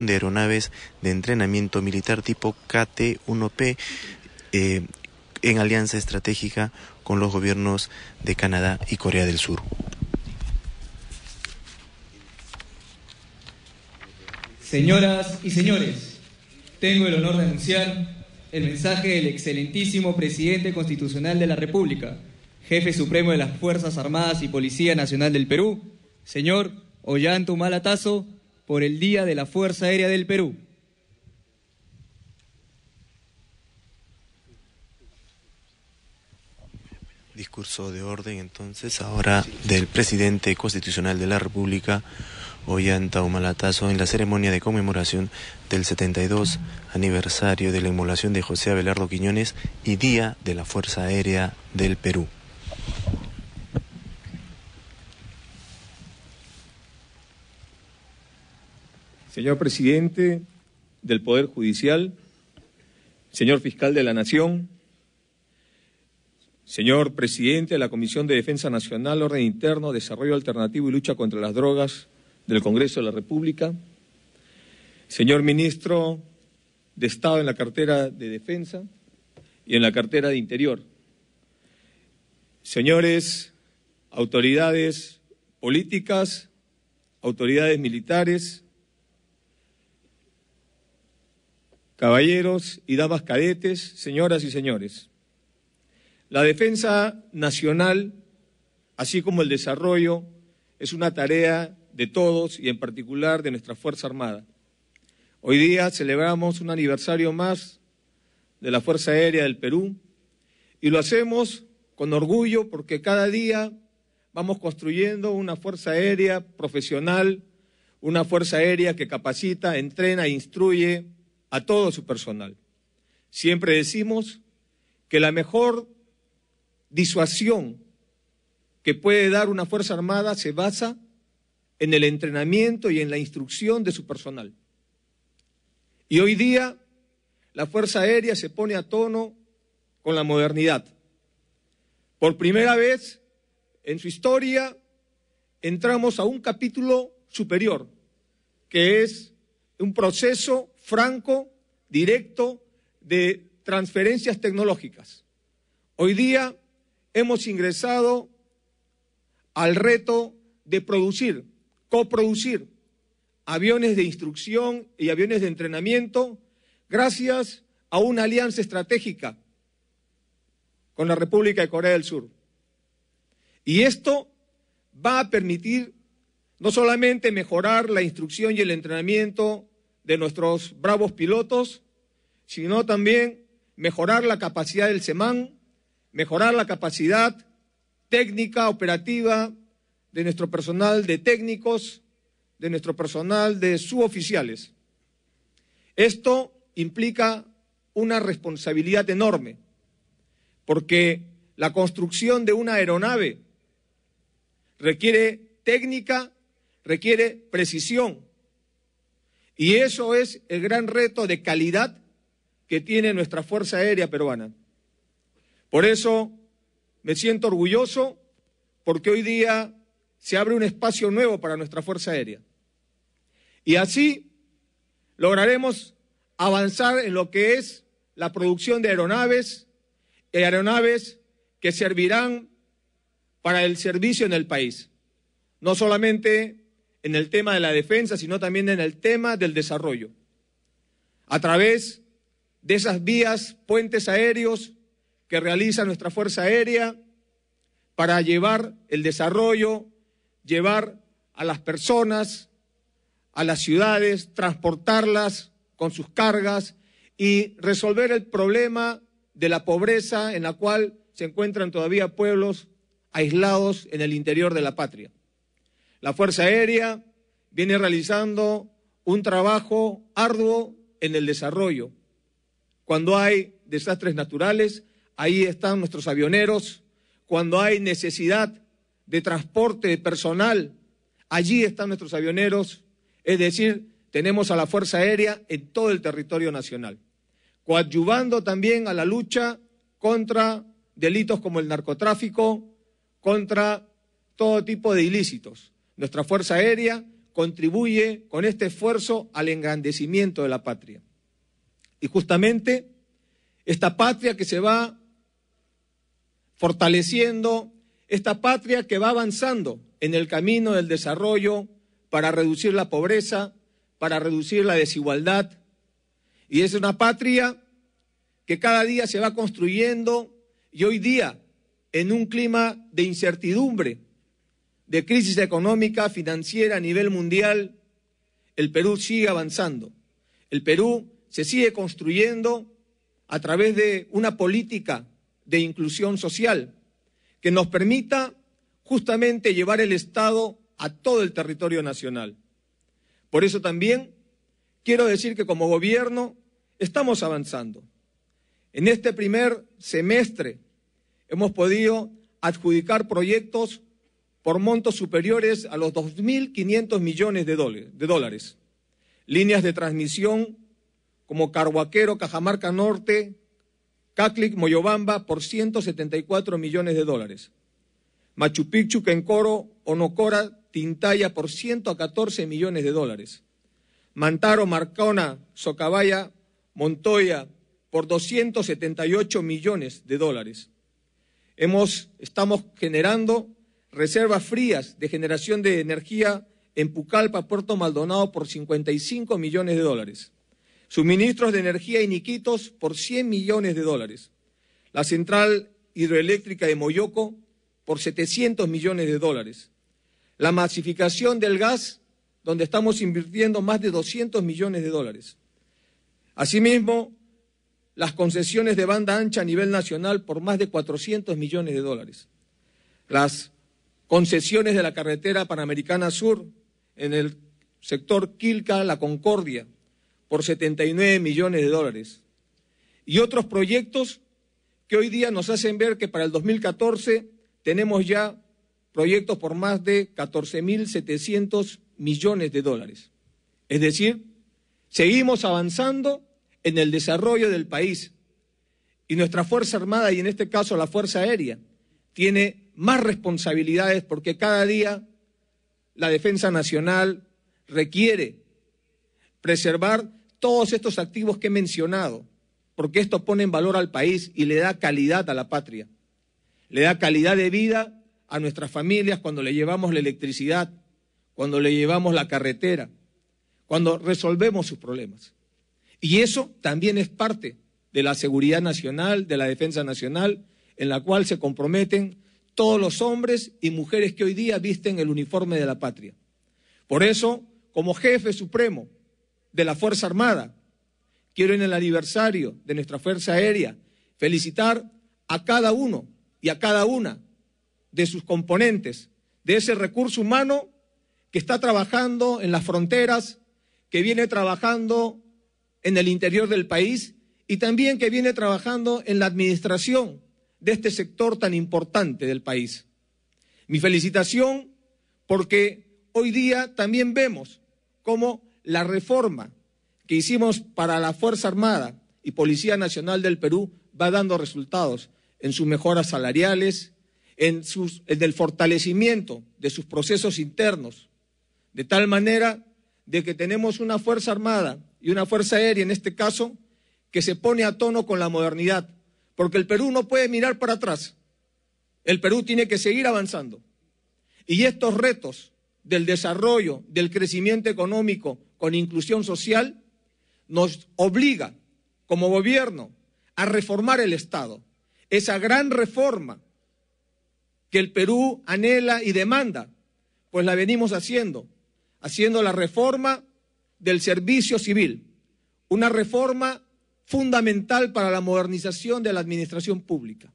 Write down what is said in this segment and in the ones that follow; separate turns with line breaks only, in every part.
de aeronaves de entrenamiento militar tipo KT-1P eh, en alianza estratégica con los gobiernos de Canadá y Corea del Sur. Señoras y señores, tengo el honor de anunciar el mensaje del excelentísimo presidente constitucional de la República, jefe supremo de las Fuerzas Armadas y Policía Nacional del Perú, señor Ollanta Malatazo por el Día de la Fuerza Aérea del Perú. Discurso de orden entonces ahora del presidente constitucional de la República, Ollanta Humalatazo, en la ceremonia de conmemoración del 72 aniversario de la inmolación de José Abelardo Quiñones y Día de la Fuerza Aérea del Perú. Señor presidente del Poder Judicial, señor fiscal de la Nación, señor presidente de la Comisión de Defensa Nacional, Orden Interno, Desarrollo Alternativo y Lucha contra las Drogas del Congreso de la República, señor ministro de Estado en la cartera de Defensa y en la cartera de Interior, señores autoridades políticas, autoridades militares, caballeros y damas cadetes, señoras y señores. La defensa nacional, así como el desarrollo, es una tarea de todos y en particular de nuestra Fuerza Armada. Hoy día celebramos un aniversario más de la Fuerza Aérea del Perú y lo hacemos con orgullo porque cada día vamos construyendo una Fuerza Aérea profesional, una Fuerza Aérea que capacita, entrena e instruye a todo su personal. Siempre decimos que la mejor disuasión que puede dar una Fuerza Armada se basa en el entrenamiento y en la instrucción de su personal. Y hoy día la Fuerza Aérea se pone a tono con la modernidad. Por primera vez en su historia entramos a un capítulo superior, que es un proceso franco, directo, de transferencias tecnológicas. Hoy día hemos ingresado al reto de producir, coproducir aviones de instrucción y aviones de entrenamiento gracias a una alianza estratégica con la República de Corea del Sur. Y esto va a permitir no solamente mejorar la instrucción y el entrenamiento de nuestros bravos pilotos, sino también mejorar la capacidad del SEMAN, mejorar la capacidad técnica, operativa de nuestro personal de técnicos, de nuestro personal de suboficiales. Esto implica una responsabilidad enorme, porque la construcción de una aeronave requiere técnica, requiere precisión, y eso es el gran reto de calidad que tiene nuestra Fuerza Aérea Peruana. Por eso me siento orgulloso porque hoy día se abre un espacio nuevo para nuestra Fuerza Aérea. Y así lograremos avanzar en lo que es la producción de aeronaves, eh, aeronaves que servirán para el servicio en el país, no solamente en el tema de la defensa, sino también en el tema del desarrollo. A través de esas vías, puentes aéreos que realiza nuestra Fuerza Aérea para llevar el desarrollo, llevar a las personas, a las ciudades, transportarlas con sus cargas y resolver el problema de la pobreza en la cual se encuentran todavía pueblos aislados en el interior de la patria. La Fuerza Aérea viene realizando un trabajo arduo en el desarrollo. Cuando hay desastres naturales, ahí están nuestros avioneros. Cuando hay necesidad de transporte personal, allí están nuestros avioneros. Es decir, tenemos a la Fuerza Aérea en todo el territorio nacional, coadyuvando también a la lucha contra delitos como el narcotráfico, contra todo tipo de ilícitos. Nuestra Fuerza Aérea contribuye con este esfuerzo al engrandecimiento de la patria. Y justamente esta patria que se va fortaleciendo, esta patria que va avanzando en el camino del desarrollo para reducir la pobreza, para reducir la desigualdad. Y es una patria que cada día se va construyendo y hoy día, en un clima de incertidumbre, de crisis económica, financiera a nivel mundial, el Perú sigue avanzando. El Perú se sigue construyendo a través de una política de inclusión social que nos permita justamente llevar el Estado a todo el territorio nacional. Por eso también quiero decir que como gobierno estamos avanzando. En este primer semestre hemos podido adjudicar proyectos por montos superiores a los 2.500 millones de, dólares. Líneas de transmisión como Carhuaquero, Cajamarca Norte, Caclic, Moyobamba por 174 millones de dólares. Machu Picchu, Kencoro, Onocora, Tintaya por 114 millones de dólares. Mantaro, Marcona, Socabaya, Montoya por 278 millones de dólares. Hemos, estamos generando reservas frías de generación de energía en Pucallpa, Puerto Maldonado, por 55 millones de dólares. Suministros de energía en Iquitos por 100 millones de dólares. La central hidroeléctrica de Moyoco por 700 millones de dólares. La masificación del gas, donde estamos invirtiendo más de 200 millones de dólares. Asimismo, las concesiones de banda ancha a nivel nacional por más de 400 millones de dólares. Las concesiones de la carretera Panamericana Sur en el sector Quilca, La Concordia, por 79 millones de dólares. Y otros proyectos que hoy día nos hacen ver que para el 2014 tenemos ya proyectos por más de 14.700 millones de dólares. Es decir, seguimos avanzando en el desarrollo del país y nuestra Fuerza Armada, y en este caso la Fuerza Aérea, tiene más responsabilidades porque cada día la defensa nacional requiere preservar todos estos activos que he mencionado, porque esto pone en valor al país y le da calidad a la patria. Le da calidad de vida a nuestras familias cuando le llevamos la electricidad, cuando le llevamos la carretera, cuando resolvemos sus problemas. Y eso también es parte de la seguridad nacional, de la defensa nacional, en la cual se comprometen todos los hombres y mujeres que hoy día visten el uniforme de la patria. Por eso, como jefe supremo de la Fuerza Armada, quiero en el aniversario de nuestra Fuerza Aérea felicitar a cada uno y a cada una de sus componentes, de ese recurso humano que está trabajando en las fronteras, que viene trabajando en el interior del país y también que viene trabajando en la administración de este sector tan importante del país. Mi felicitación porque hoy día también vemos cómo la reforma que hicimos para la Fuerza Armada y Policía Nacional del Perú va dando resultados en sus mejoras salariales, en, el fortalecimiento de sus procesos internos, de tal manera de que tenemos una Fuerza Armada y una Fuerza Aérea, en este caso, que se pone a tono con la modernidad, porque el Perú no puede mirar para atrás. El Perú tiene que seguir avanzando. Y estos retos del desarrollo, del crecimiento económico con inclusión social, nos obliga como gobierno a reformar el Estado. Esa gran reforma que el Perú anhela y demanda, pues la venimos haciendo, haciendo la reforma del servicio civil, una reforma fundamental para la modernización de la administración pública.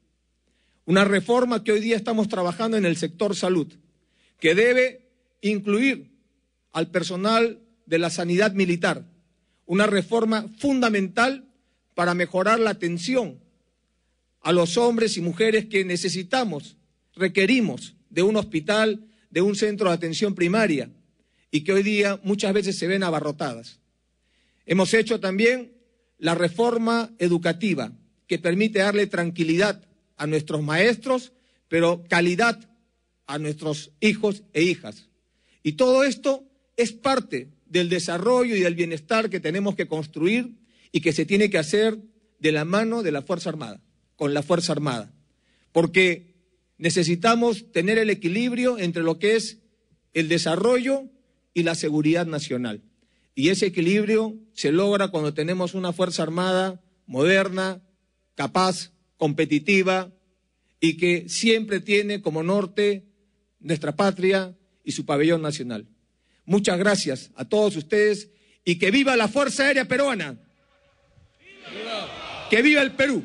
Una reforma que hoy día estamos trabajando en el sector salud, que debe incluir al personal de la sanidad militar. Una reforma fundamental para mejorar la atención a los hombres y mujeres que necesitamos, requerimos de un hospital, de un centro de atención primaria y que hoy día muchas veces se ven abarrotadas. Hemos hecho también la reforma educativa que permite darle tranquilidad a nuestros maestros, pero calidad a nuestros hijos e hijas. Y todo esto es parte del desarrollo y del bienestar que tenemos que construir y que se tiene que hacer de la mano de la Fuerza Armada, con la Fuerza Armada. Porque necesitamos tener el equilibrio entre lo que es el desarrollo y la seguridad nacional. Y ese equilibrio se logra cuando tenemos una Fuerza Armada moderna, capaz, competitiva y que siempre tiene como norte nuestra patria y su pabellón nacional. Muchas gracias a todos ustedes y que viva la Fuerza Aérea Peruana. Que viva el Perú.